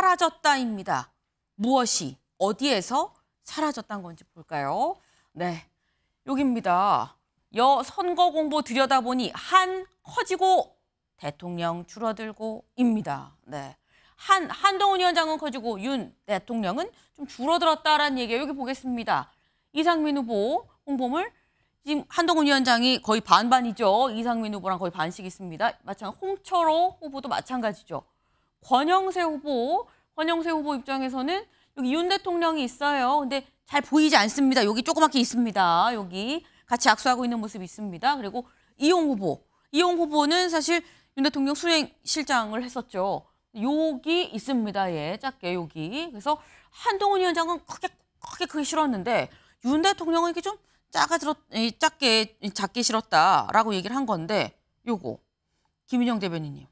사라졌다입니다. 무엇이 어디에서 사라졌다는 건지 볼까요? 네, 여기입니다. 여 선거 공보 들여다보니 한 커지고 대통령 줄어들고입니다. 네. 한 한동훈 위원장은 커지고 윤 대통령은 좀 줄어들었다라는 얘기예요. 여기 보겠습니다. 이상민 후보 홍보물 지금 한동훈 위원장이 거의 반반이죠. 이상민 후보랑 거의 반씩 있습니다. 마찬가지 홍철호 후보도 마찬가지죠. 권영세 후보, 권영세 후보 입장에서는 여기 윤 대통령이 있어요. 근데 잘 보이지 않습니다. 여기 조그맣게 있습니다. 여기 같이 악수하고 있는 모습이 있습니다. 그리고 이용 후보. 이용 후보는 사실 윤 대통령 수행실장을 했었죠. 여기 있습니다. 예, 작게 여기. 그래서 한동훈 위원장은 크게 크게 크게 싫었는데 윤 대통령은 이렇게 좀 작아들었, 작게 작게 싫었다라고 얘기를 한 건데 요거 김인영 대변인님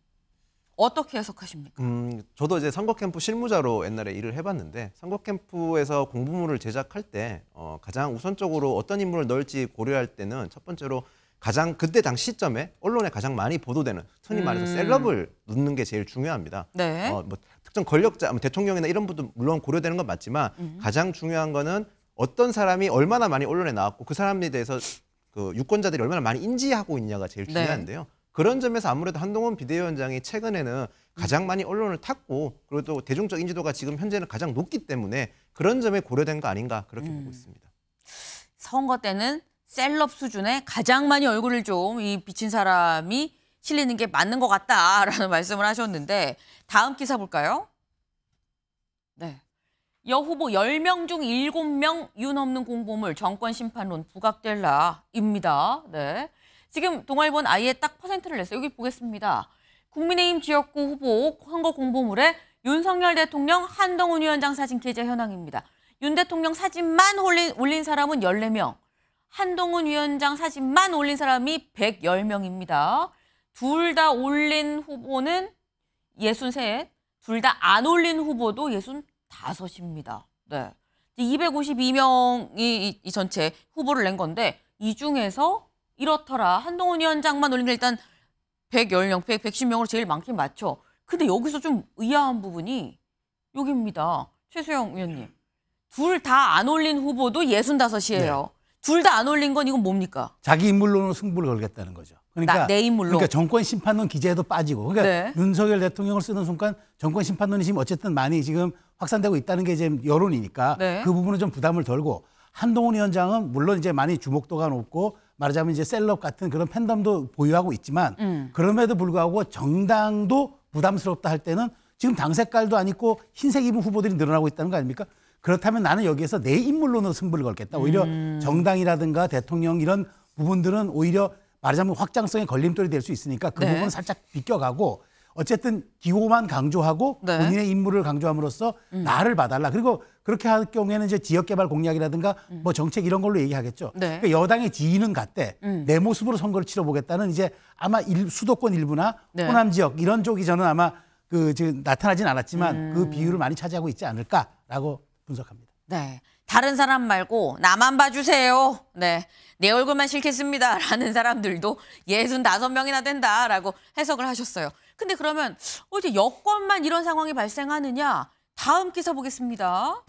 어떻게 해석하십니까? 음, 저도 이제 선거 캠프 실무자로 옛날에 일을 해봤는데 선거 캠프에서 공부물을 제작할 때 어, 가장 우선적으로 어떤 인물을 넣을지 고려할 때는 첫 번째로 가장 그때 당 시점에 언론에 가장 많이 보도되는 흔히 말해서 음. 셀럽을 넣는 게 제일 중요합니다. 네. 어, 뭐 특정 권력자, 뭐 대통령이나 이런 분도 물론 고려되는 건 맞지만 음. 가장 중요한 거는 어떤 사람이 얼마나 많이 언론에 나왔고 그 사람에 대해서 그 유권자들이 얼마나 많이 인지하고 있냐가 제일 네. 중요한데요. 네. 그런 점에서 아무래도 한동훈 비대위원장이 최근에는 가장 많이 언론을 탔고 그리고 또 대중적 인지도가 지금 현재는 가장 높기 때문에 그런 점에 고려된 거 아닌가 그렇게 음. 보고 있습니다. 선거 때는 셀럽 수준의 가장 많이 얼굴을 좀이 비친 사람이 실리는 게 맞는 것 같다라는 말씀을 하셨는데 다음 기사 볼까요? 네. 여 후보 10명 중 7명 윤 없는 공보물 정권 심판론 부각될라입니다. 네. 지금 동아일보는 아예 딱 퍼센트를 냈어요. 여기 보겠습니다. 국민의힘 지역구 후보 선거 공보물에 윤석열 대통령 한동훈 위원장 사진 게재 현황입니다. 윤 대통령 사진만 올린, 올린 사람은 14명, 한동훈 위원장 사진만 올린 사람이 110명입니다. 둘 다 올린 후보는 63, 둘 다 안 올린 후보도 65입니다. 네. 252명이 이 전체 후보를 낸 건데 이 중에서 이렇더라. 한동훈 위원장만 올린 게 일단 110명, 110명으로 제일 많긴 맞죠. 근데 여기서 좀 의아한 부분이 여기입니다. 최수영 의원님. 둘 다 안 올린 후보도 65이에요. 네. 둘다 안 올린 건 이건 뭡니까? 자기 인물로는 승부를 걸겠다는 거죠. 그러니까 나, 내 인물로. 그러니까 정권 심판론 기재에도 빠지고. 그러니까 네. 윤석열 대통령을 쓰는 순간 정권 심판론이 지금 어쨌든 많이 지금 확산되고 있다는 게 지금 여론이니까 네. 그 부분은 좀 부담을 덜고 한동훈 위원장은 물론 이제 많이 주목도가 높고 말하자면 이제 셀럽 같은 그런 팬덤도 보유하고 있지만 음. 그럼에도 불구하고 정당도 부담스럽다 할 때는 지금 당 색깔도 안 있고 흰색 입은 후보들이 늘어나고 있다는 거 아닙니까? 그렇다면 나는 여기에서 내 인물로는 승부를 걸겠다. 오히려 음. 정당이라든가 대통령 이런 부분들은 오히려 말하자면 확장성의 걸림돌이 될 수 있으니까 그 네. 부분은 살짝 비껴가고 어쨌든 기호만 강조하고 네. 본인의 임무를 강조함으로써 음. 나를 봐달라. 그리고 그렇게 할 경우에는 이제 지역개발 공약이라든가 음. 뭐 정책 이런 걸로 얘기하겠죠. 네. 그러니까 여당의 지인은 같대. 음. 내 모습으로 선거를 치러보겠다는 이제 아마 일, 수도권 일부나 네. 호남 지역 이런 쪽이 저는 아마 그 지금 나타나진 않았지만 음. 그 비율을 많이 차지하고 있지 않을까라고 분석합니다. 네. 다른 사람 말고 나만 봐주세요. 네. 내 얼굴만 싫겠습니다. 라는 사람들도 65명이나 된다라고 해석을 하셨어요. 근데 그러면 어제 여권만 이런 상황이 발생하느냐? 다음 기사 보겠습니다.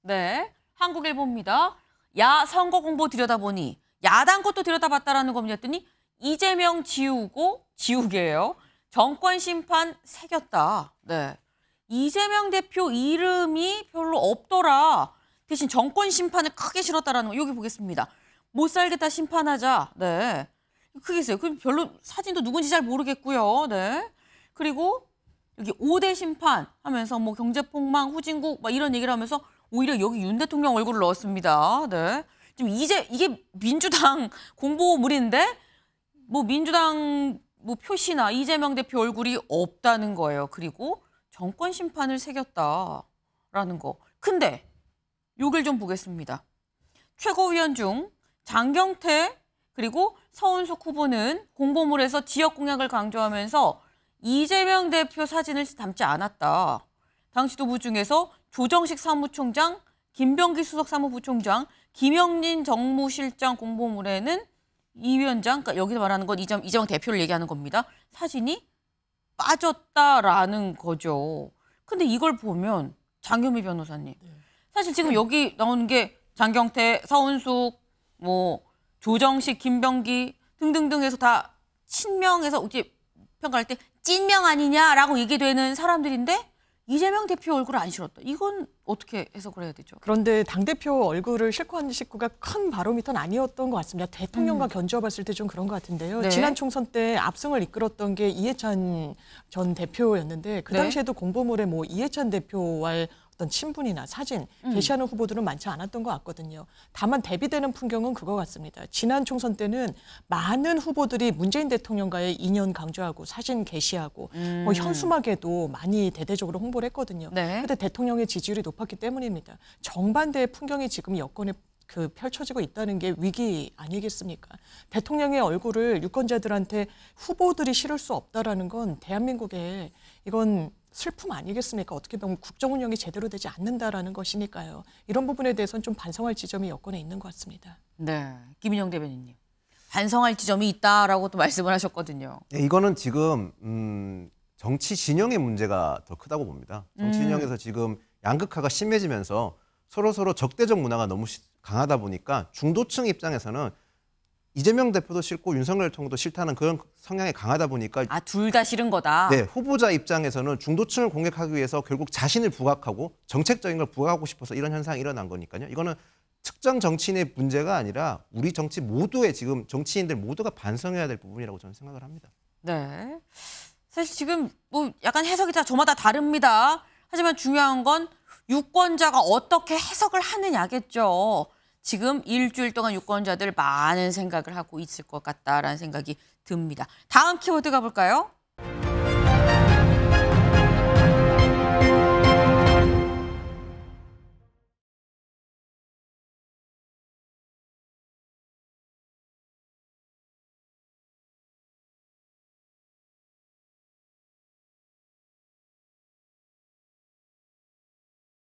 네. 한국일보입니다. 야 선거 공보 들여다보니 야당 것도 들여다봤다라는 겁니다. 했더니 이재명 지우고 지우개예요. 정권 심판 새겼다. 네. 이재명 대표 이름이 별로 없더라. 대신 정권 심판을 크게 실었다라는 거 여기 보겠습니다. 못 살겠다 심판하자. 네. 크게 있어요. 그럼 별로 사진도 누군지 잘 모르겠고요. 네. 그리고 여기 5대 심판 하면서 뭐 경제 폭망, 후진국 막 이런 얘기를 하면서 오히려 여기 윤 대통령 얼굴을 넣었습니다. 네. 지금 이제 이게 민주당 공보물인데 뭐 민주당 뭐 표시나 이재명 대표 얼굴이 없다는 거예요. 그리고 정권 심판을 새겼다라는 거. 근데 요걸 좀 보겠습니다. 최고위원 중 장경태 그리고 서은숙 후보는 공보물에서 지역 공약을 강조하면서 이재명 대표 사진을 담지 않았다. 당시 도부 중에서 조정식 사무총장, 김병기 수석 사무부총장, 김영진 정무실장 공보물에는 이 위원장, 그러니까 여기서 말하는 건 이재명, 이재명 대표를 얘기하는 겁니다. 사진이 빠졌다라는 거죠. 근데 이걸 보면 장겸미 변호사님. 네. 사실 지금 여기 나오는 게 장경태, 서운숙, 뭐 조정식, 김병기 등등등에서 다 친명에서 이제 평가할 때 찐명 아니냐라고 얘기되는 사람들인데 이재명 대표 얼굴을 안 실었다. 이건 어떻게 해서그래야 되죠? 그런데 당대표 얼굴을 실고 한 식구가 큰 바로미터는 아니었던 것 같습니다. 대통령과 음. 견주어 봤을 때 좀 그런 것 같은데요. 네. 지난 총선 때 압승을 이끌었던 게 이해찬 전 대표였는데 그 네. 당시에도 네. 공보물에 뭐 이해찬 대표와의 어떤 신분이나 사진 음. 게시하는 후보들은 많지 않았던 것 같거든요. 다만 대비되는 풍경은 그거 같습니다. 지난 총선 때는 많은 후보들이 문재인 대통령과의 인연 강조하고 사진 게시하고 음. 뭐 현수막에도 많이 대대적으로 홍보를 했거든요. 네. 그런데 대통령의 지지율이 높았기 때문입니다. 정반대의 풍경이 지금 여권에 그 펼쳐지고 있다는 게 위기 아니겠습니까? 대통령의 얼굴을 유권자들한테 후보들이 실을 수 없다라는 건 대한민국의 이건 슬픔 아니겠습니까? 어떻게 보면 국정 운영이 제대로 되지 않는다라는 것이니까요. 이런 부분에 대해서는 좀 반성할 지점이 여건에 있는 것 같습니다. 네, 김인영 대변인님. 반성할 지점이 있다라고 또 말씀을 하셨거든요. 네, 이거는 지금 음, 정치 진영의 문제가 더 크다고 봅니다. 정치 음. 진영에서 음. 지금 양극화가 심해지면서 서로 서로 적대적 문화가 너무 강하다 보니까 중도층 입장에서는 이재명 대표도 싫고 윤석열 총도 싫다는 그런 성향이 강하다 보니까 아 둘 다 싫은 거다. 네 후보자 입장에서는 중도층을 공격하기 위해서 결국 자신을 부각하고 정책적인 걸 부각하고 싶어서 이런 현상이 일어난 거니까요. 이거는 특정 정치인의 문제가 아니라 우리 정치 모두의 지금 정치인들 모두가 반성해야 될 부분이라고 저는 생각을 합니다. 네 사실 지금 뭐 약간 해석이 다 저마다 다릅니다. 하지만 중요한 건 유권자가 어떻게 해석을 하느냐겠죠. 지금 일주일 동안 유권자들 많은 생각을 하고 있을 것 같다라는 생각이 듭니다. 다음 키워드 가볼까요?